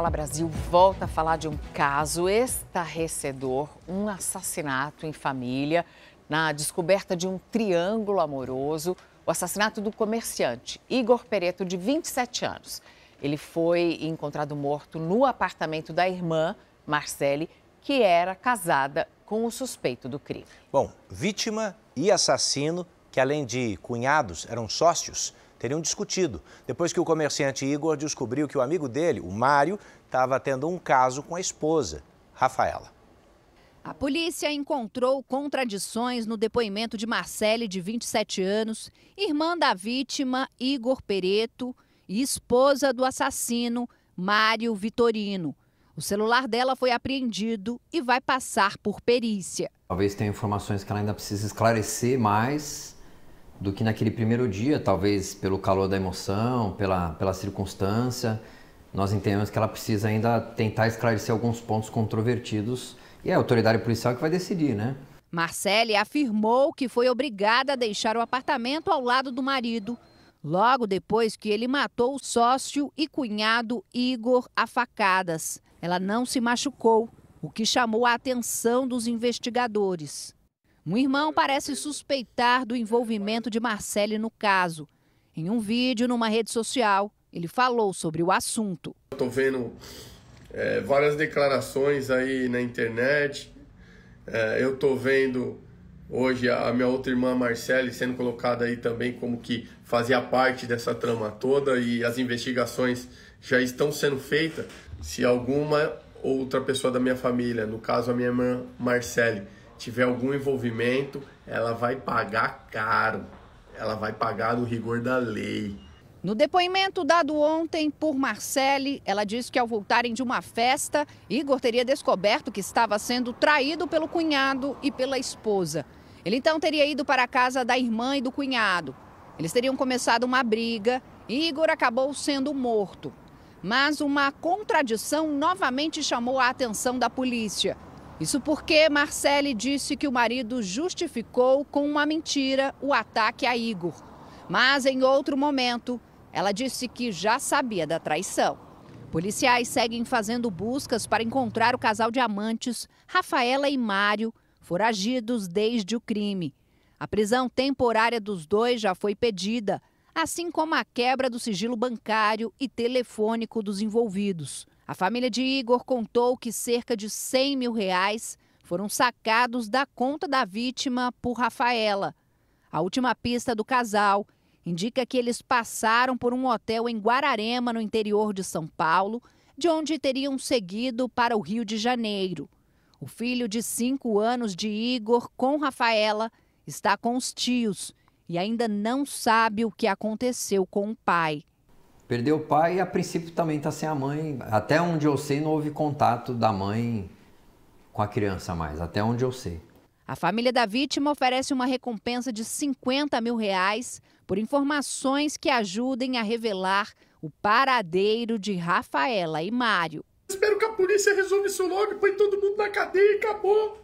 Fala Brasil volta a falar de um caso estarrecedor, um assassinato em família, na descoberta de um triângulo amoroso, o assassinato do comerciante Igor Pereto, de 27 anos. Ele foi encontrado morto no apartamento da irmã, Marcele, que era casada com o suspeito do crime. Bom, vítima e assassino, que além de cunhados eram sócios, teriam discutido, depois que o comerciante Igor descobriu que o amigo dele, o Mário, estava tendo um caso com a esposa, Rafaela. A polícia encontrou contradições no depoimento de Marcele, de 27 anos, irmã da vítima, Igor Pereto, e esposa do assassino, Mário Vitorino. O celular dela foi apreendido e vai passar por perícia. Talvez tenha informações que ela ainda precisa esclarecer mais do que naquele primeiro dia, talvez pelo calor da emoção, pela, pela circunstância. Nós entendemos que ela precisa ainda tentar esclarecer alguns pontos controvertidos e é a autoridade policial que vai decidir, né? Marcele afirmou que foi obrigada a deixar o apartamento ao lado do marido, logo depois que ele matou o sócio e cunhado Igor a facadas. Ela não se machucou, o que chamou a atenção dos investigadores. Um irmão parece suspeitar do envolvimento de Marcele no caso. Em um vídeo numa rede social, ele falou sobre o assunto. Estou vendo é, várias declarações aí na internet. É, eu estou vendo hoje a minha outra irmã Marcele sendo colocada aí também como que fazia parte dessa trama toda e as investigações já estão sendo feitas. Se alguma outra pessoa da minha família, no caso a minha irmã Marcele, tiver algum envolvimento, ela vai pagar caro. Ela vai pagar no rigor da lei. No depoimento dado ontem por Marcele, ela disse que ao voltarem de uma festa, Igor teria descoberto que estava sendo traído pelo cunhado e pela esposa. Ele então teria ido para a casa da irmã e do cunhado. Eles teriam começado uma briga e Igor acabou sendo morto. Mas uma contradição novamente chamou a atenção da polícia. Isso porque Marcele disse que o marido justificou com uma mentira o ataque a Igor. Mas em outro momento, ela disse que já sabia da traição. Policiais seguem fazendo buscas para encontrar o casal de amantes, Rafaela e Mário, foragidos desde o crime. A prisão temporária dos dois já foi pedida, assim como a quebra do sigilo bancário e telefônico dos envolvidos. A família de Igor contou que cerca de 100 mil reais foram sacados da conta da vítima por Rafaela. A última pista do casal indica que eles passaram por um hotel em Guararema, no interior de São Paulo, de onde teriam seguido para o Rio de Janeiro. O filho de 5 anos de Igor com Rafaela está com os tios e ainda não sabe o que aconteceu com o pai. Perdeu o pai e a princípio também está sem a mãe. Até onde eu sei, não houve contato da mãe com a criança mais, até onde eu sei. A família da vítima oferece uma recompensa de 50 mil reais por informações que ajudem a revelar o paradeiro de Rafaela e Mário. Espero que a polícia resolva isso logo e põe todo mundo na cadeia e acabou.